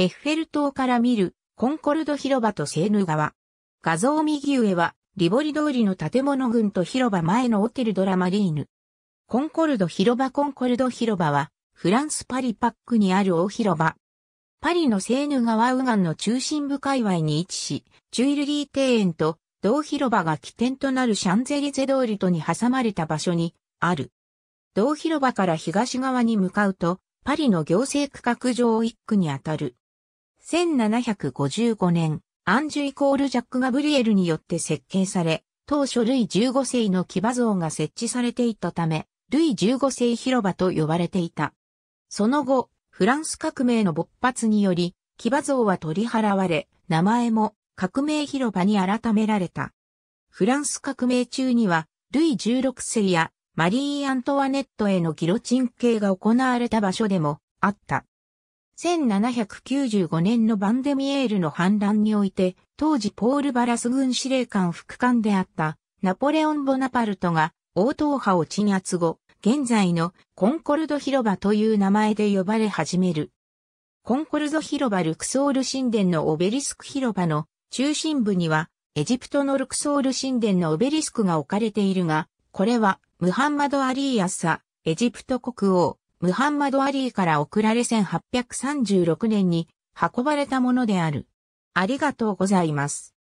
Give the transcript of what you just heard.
エッフェル塔から見るコンコルド広場とセーヌ川。画像右上はリボリ通りの建物群と広場前のホテルドラマリーヌ。コンコルド広場コンコルド広場はフランスパリパックにある大広場。パリのセーヌ川右岸の中心部界隈に位置し、チュイルリー庭園と同広場が起点となるシャンゼリゼ通りとに挟まれた場所にある。同広場から東側に向かうと、パリの行政区画上一区にあたる1755年、アンジュイコールジャック・ガブリエルによって設計され、当初ルイ15世の騎馬像が設置されていたため、ルイ15世広場と呼ばれていた。その後、フランス革命の勃発により、騎馬像は取り払われ、名前も革命広場に改められた。フランス革命中には、ルイ16世やマリー・アントワネットへのギロチン系が行われた場所でもあった。1795年のバンデミエールの反乱において、当時ポール・バラス軍司令官副官であったナポレオン・ボナパルトが、応答派を鎮圧後、現在のコンコルド広場という名前で呼ばれ始める。コンコルド広場ルクソール神殿のオベリスク広場の中心部には、エジプトのルクソール神殿のオベリスクが置かれているが、これはムハンマド・アリーアッサ、エジプト国王、ムハンマド・アリーから送られ1836年に運ばれたものである。ありがとうございます。